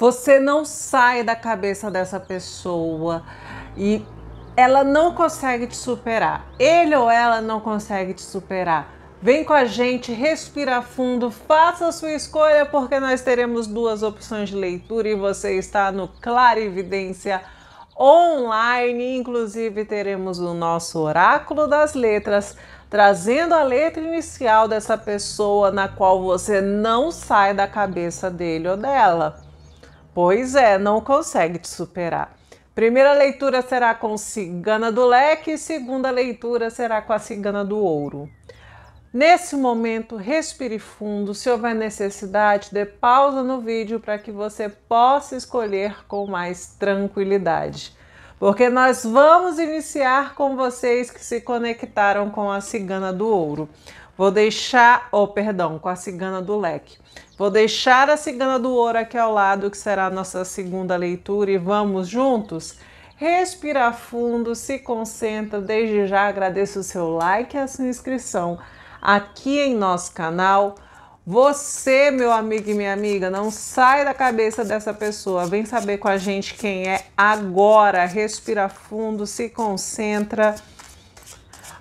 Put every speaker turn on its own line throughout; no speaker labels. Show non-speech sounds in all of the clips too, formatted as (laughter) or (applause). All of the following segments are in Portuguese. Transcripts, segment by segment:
Você não sai da cabeça dessa pessoa e ela não consegue te superar. Ele ou ela não consegue te superar. Vem com a gente, respira fundo, faça a sua escolha, porque nós teremos duas opções de leitura e você está no Clarividência Online. Inclusive, teremos o nosso Oráculo das Letras, trazendo a letra inicial dessa pessoa na qual você não sai da cabeça dele ou dela. Pois é, não consegue te superar. Primeira leitura será com Cigana do Leque, segunda leitura será com a Cigana do Ouro. Nesse momento, respire fundo. Se houver necessidade, dê pausa no vídeo para que você possa escolher com mais tranquilidade. Porque nós vamos iniciar com vocês que se conectaram com a Cigana do Ouro. Vou deixar, oh, perdão, com a cigana do leque. Vou deixar a cigana do ouro aqui ao lado, que será a nossa segunda leitura, e vamos juntos? Respira fundo, se concentra. Desde já agradeço o seu like e a sua inscrição aqui em nosso canal. Você, meu amigo e minha amiga, não sai da cabeça dessa pessoa. Vem saber com a gente quem é agora. Respira fundo, se concentra.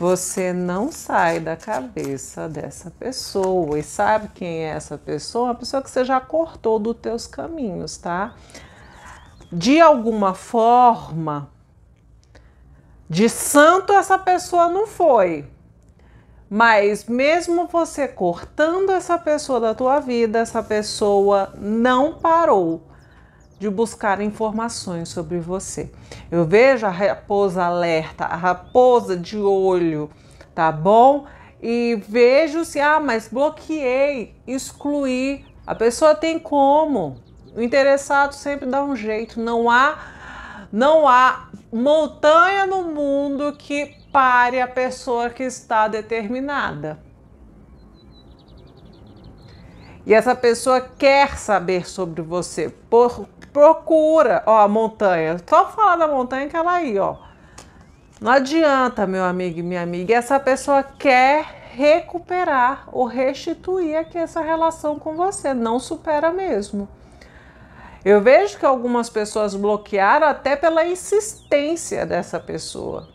Você não sai da cabeça dessa pessoa e sabe quem é essa pessoa? Uma pessoa que você já cortou dos teus caminhos, tá? De alguma forma, de santo essa pessoa não foi. Mas mesmo você cortando essa pessoa da tua vida, essa pessoa não parou de buscar informações sobre você. Eu vejo a raposa alerta, a raposa de olho, tá bom? E vejo se, ah, mas bloqueei, excluí. A pessoa tem como. O interessado sempre dá um jeito. Não há, não há montanha no mundo que pare a pessoa que está determinada. E essa pessoa quer saber sobre você. Por Procura, ó, a montanha. Só falar da montanha que ela aí, ó. Não adianta, meu amigo e minha amiga. Essa pessoa quer recuperar ou restituir aqui essa relação com você. Não supera mesmo. Eu vejo que algumas pessoas bloquearam até pela insistência dessa pessoa.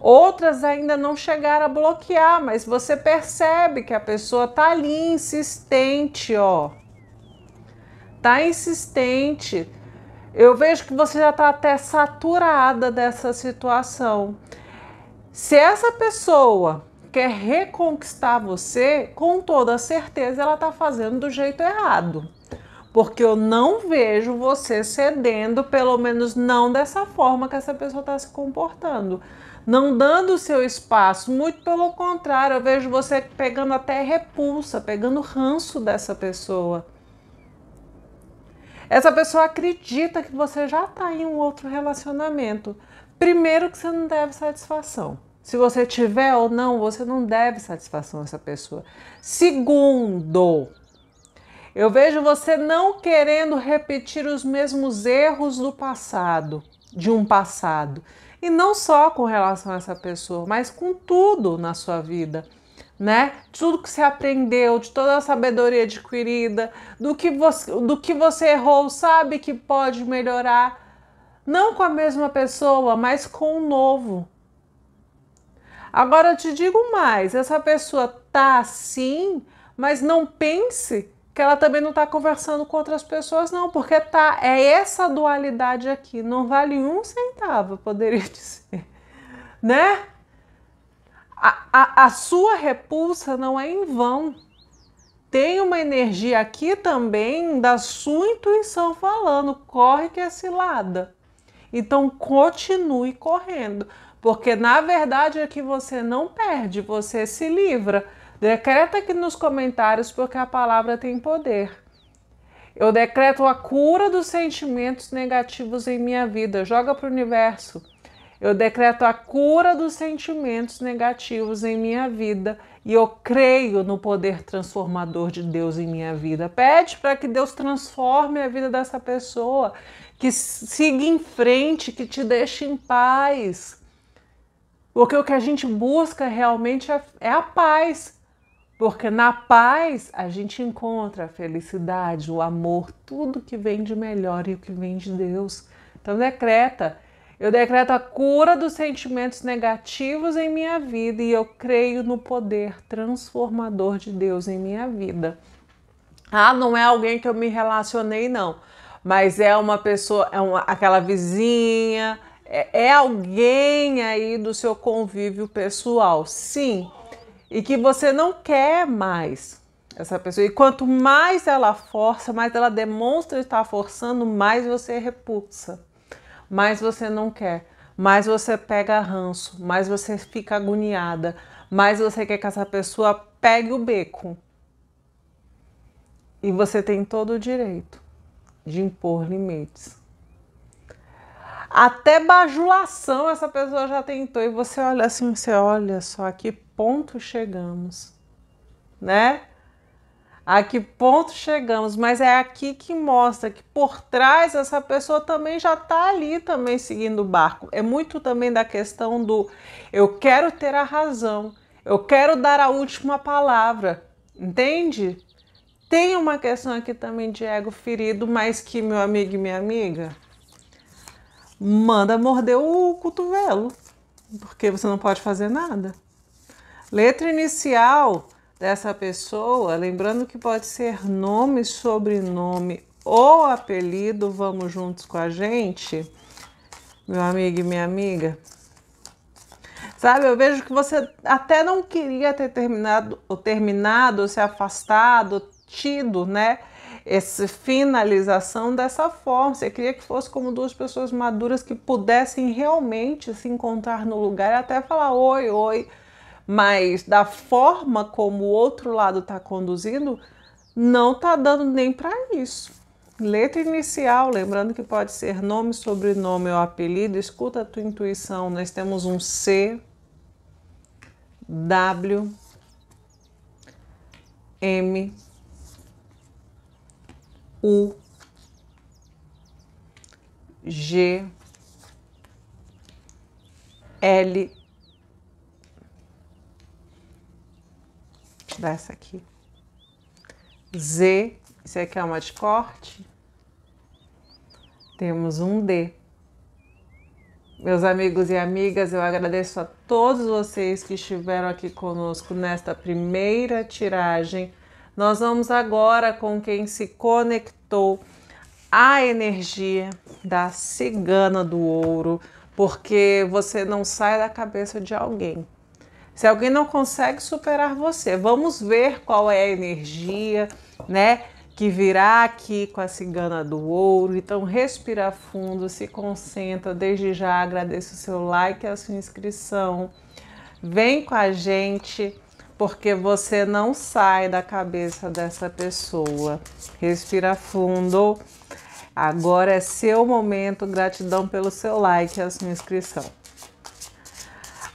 Outras ainda não chegaram a bloquear, mas você percebe que a pessoa tá ali insistente, ó tá insistente. Eu vejo que você já tá até saturada dessa situação. Se essa pessoa quer reconquistar você, com toda certeza ela tá fazendo do jeito errado. Porque eu não vejo você cedendo, pelo menos não dessa forma que essa pessoa está se comportando. Não dando o seu espaço, muito pelo contrário, eu vejo você pegando até repulsa, pegando ranço dessa pessoa. Essa pessoa acredita que você já está em um outro relacionamento. Primeiro que você não deve satisfação. Se você tiver ou não, você não deve satisfação a essa pessoa. Segundo, eu vejo você não querendo repetir os mesmos erros do passado, de um passado. E não só com relação a essa pessoa, mas com tudo na sua vida né? Tudo que você aprendeu, de toda a sabedoria adquirida, do que você, do que você errou, sabe que pode melhorar, não com a mesma pessoa, mas com o novo. Agora eu te digo mais, essa pessoa tá assim, mas não pense que ela também não está conversando com outras pessoas, não, porque tá, é essa dualidade aqui, não vale um centavo, poderia (laughs) dizer, né? A, a, a sua repulsa não é em vão. Tem uma energia aqui também da sua intuição falando: corre que é cilada. Então continue correndo, porque na verdade é que você não perde, você se livra. Decreta aqui nos comentários, porque a palavra tem poder. Eu decreto a cura dos sentimentos negativos em minha vida. Joga para o universo. Eu decreto a cura dos sentimentos negativos em minha vida e eu creio no poder transformador de Deus em minha vida. Pede para que Deus transforme a vida dessa pessoa, que siga em frente, que te deixe em paz. Porque o que a gente busca realmente é, é a paz. Porque na paz a gente encontra a felicidade, o amor, tudo que vem de melhor e o que vem de Deus. Então decreta eu decreto a cura dos sentimentos negativos em minha vida e eu creio no poder transformador de Deus em minha vida. Ah, não é alguém que eu me relacionei, não, mas é uma pessoa, é uma, aquela vizinha, é, é alguém aí do seu convívio pessoal, sim, e que você não quer mais essa pessoa. E quanto mais ela força, mais ela demonstra estar forçando, mais você repulsa mais você não quer, mais você pega ranço, mais você fica agoniada, mais você quer que essa pessoa pegue o beco. E você tem todo o direito de impor limites. Até bajulação essa pessoa já tentou e você olha assim, você olha só a que ponto chegamos, né? a que ponto chegamos, mas é aqui que mostra que por trás essa pessoa também já está ali também seguindo o barco. É muito também da questão do eu quero ter a razão, eu quero dar a última palavra, entende? Tem uma questão aqui também de ego ferido, mas que meu amigo e minha amiga manda morder o cotovelo, porque você não pode fazer nada. Letra inicial dessa pessoa, lembrando que pode ser nome, sobrenome ou apelido, vamos juntos com a gente, meu amigo e minha amiga. Sabe, eu vejo que você até não queria ter terminado, ou terminado, ou se afastado, tido, né? Essa finalização dessa forma. Você queria que fosse como duas pessoas maduras que pudessem realmente se encontrar no lugar e até falar: oi, oi, mas da forma como o outro lado está conduzindo, não está dando nem para isso. Letra inicial, lembrando que pode ser nome, sobrenome ou apelido, escuta a tua intuição. Nós temos um C, W, M, U, G, L, dessa aqui. Z, isso aqui é uma de corte. Temos um D. Meus amigos e amigas, eu agradeço a todos vocês que estiveram aqui conosco nesta primeira tiragem. Nós vamos agora com quem se conectou à energia da cigana do ouro, porque você não sai da cabeça de alguém. Se alguém não consegue superar você, vamos ver qual é a energia, né? Que virá aqui com a cigana do ouro. Então, respira fundo, se concentra. Desde já agradeço o seu like e a sua inscrição. Vem com a gente, porque você não sai da cabeça dessa pessoa. Respira fundo. Agora é seu momento. Gratidão pelo seu like e a sua inscrição.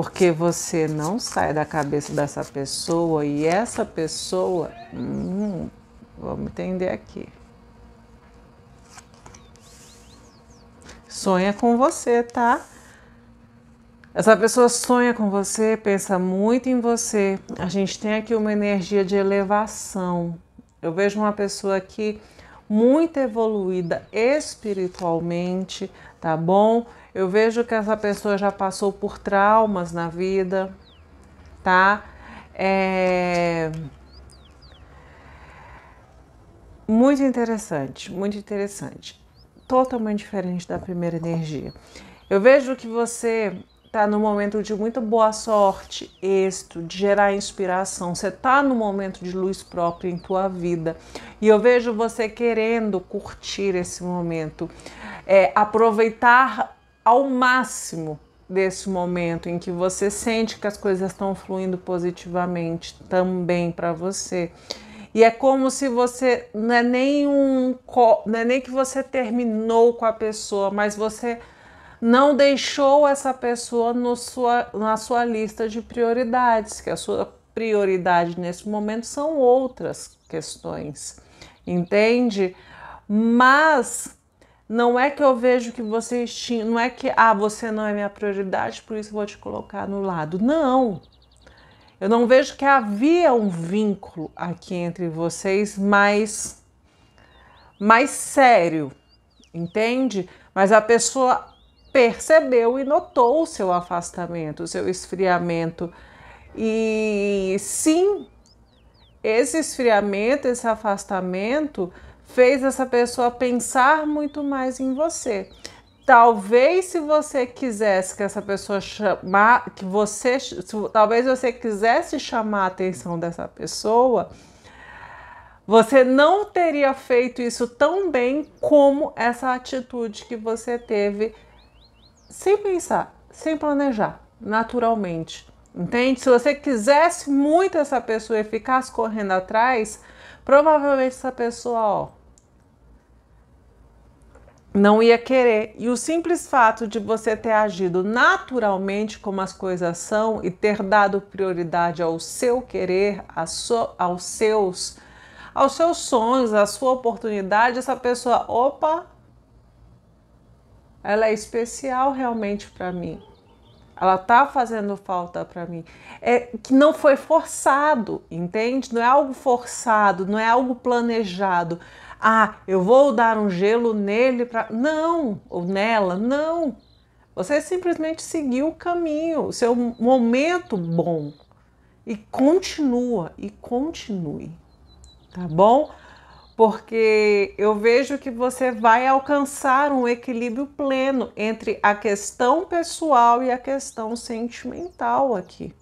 porque você não sai da cabeça dessa pessoa e essa pessoa. Hum, vamos entender aqui. Sonha com você, tá? Essa pessoa sonha com você, pensa muito em você. A gente tem aqui uma energia de elevação. Eu vejo uma pessoa aqui muito evoluída espiritualmente, tá bom? Eu vejo que essa pessoa já passou por traumas na vida, tá? É... Muito interessante, muito interessante. Totalmente diferente da primeira energia. Eu vejo que você está no momento de muita boa sorte, êxito, de gerar inspiração. Você está no momento de luz própria em tua vida. E eu vejo você querendo curtir esse momento, é, aproveitar ao máximo desse momento em que você sente que as coisas estão fluindo positivamente também para você. E é como se você não é nem um não é nem que você terminou com a pessoa, mas você não deixou essa pessoa no sua, na sua lista de prioridades, que a sua prioridade nesse momento são outras questões, entende? Mas não é que eu vejo que vocês tinham, não é que ah, você não é minha prioridade, por isso vou te colocar no lado. Não. Eu não vejo que havia um vínculo aqui entre vocês mais mais sério, entende? Mas a pessoa percebeu e notou o seu afastamento, o seu esfriamento. E sim, esse esfriamento, esse afastamento fez essa pessoa pensar muito mais em você. Talvez se você quisesse que essa pessoa chamar, que você, talvez você quisesse chamar a atenção dessa pessoa, você não teria feito isso tão bem como essa atitude que você teve sem pensar, sem planejar, naturalmente. Entende? Se você quisesse muito essa pessoa e ficasse correndo atrás, provavelmente essa pessoa, ó, não ia querer. E o simples fato de você ter agido naturalmente como as coisas são e ter dado prioridade ao seu querer, so, aos seus aos seus sonhos, à sua oportunidade, essa pessoa, opa, ela é especial realmente para mim. Ela tá fazendo falta para mim. É que não foi forçado, entende? Não é algo forçado, não é algo planejado ah, eu vou dar um gelo nele para. Não, ou nela, não. Você simplesmente seguiu o caminho, o seu momento bom. E continua, e continue, tá bom? Porque eu vejo que você vai alcançar um equilíbrio pleno entre a questão pessoal e a questão sentimental aqui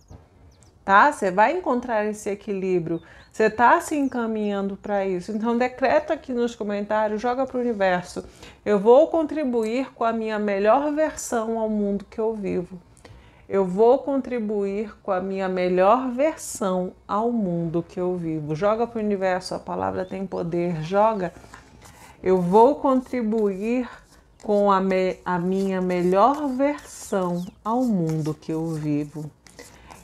tá? Você vai encontrar esse equilíbrio, você está se encaminhando para isso. Então, decreta aqui nos comentários, joga para o universo. Eu vou contribuir com a minha melhor versão ao mundo que eu vivo. Eu vou contribuir com a minha melhor versão ao mundo que eu vivo. Joga para o universo, a palavra tem poder, joga. Eu vou contribuir com a, me a minha melhor versão ao mundo que eu vivo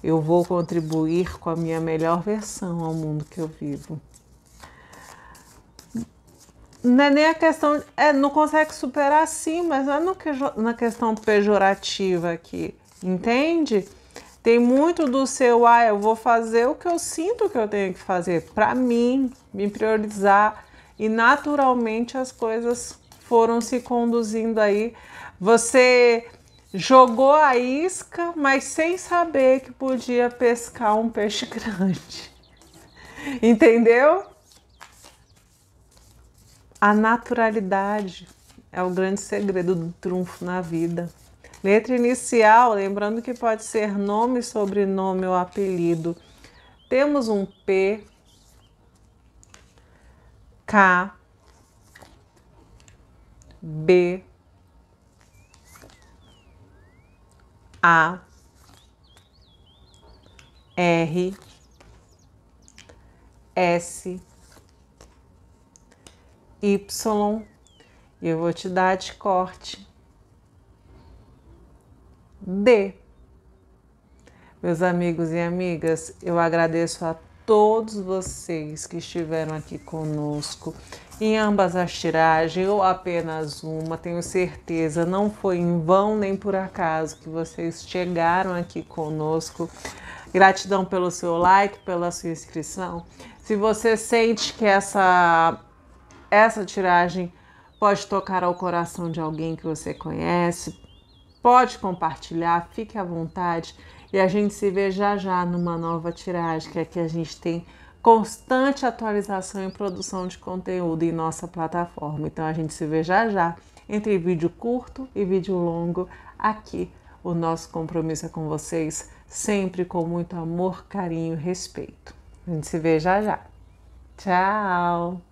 eu vou contribuir com a minha melhor versão ao mundo que eu vivo. Não é nem a questão. É, não consegue superar sim, mas não é no que, na questão pejorativa aqui, entende? Tem muito do seu, ah, eu vou fazer o que eu sinto que eu tenho que fazer para mim, me priorizar e naturalmente as coisas foram se conduzindo aí. Você jogou a isca, mas sem saber que podia pescar um peixe (laughs) grande. Entendeu? A naturalidade é o grande segredo do trunfo na vida. Letra inicial, lembrando que pode ser nome, sobrenome ou apelido. Temos um P, K, B, A R S Y e eu vou te dar de corte D. Meus amigos e amigas, eu agradeço a todos vocês que estiveram aqui conosco. Em ambas as tiragens, ou apenas uma, tenho certeza, não foi em vão nem por acaso que vocês chegaram aqui conosco. Gratidão pelo seu like, pela sua inscrição. Se você sente que essa, essa tiragem pode tocar ao coração de alguém que você conhece, pode compartilhar, fique à vontade. E a gente se vê já já numa nova tiragem, que é aqui a gente tem constante atualização e produção de conteúdo em nossa plataforma. Então a gente se vê já já entre vídeo curto e vídeo longo aqui. O nosso compromisso é com vocês, sempre com muito amor, carinho e respeito. A gente se vê já já. Tchau!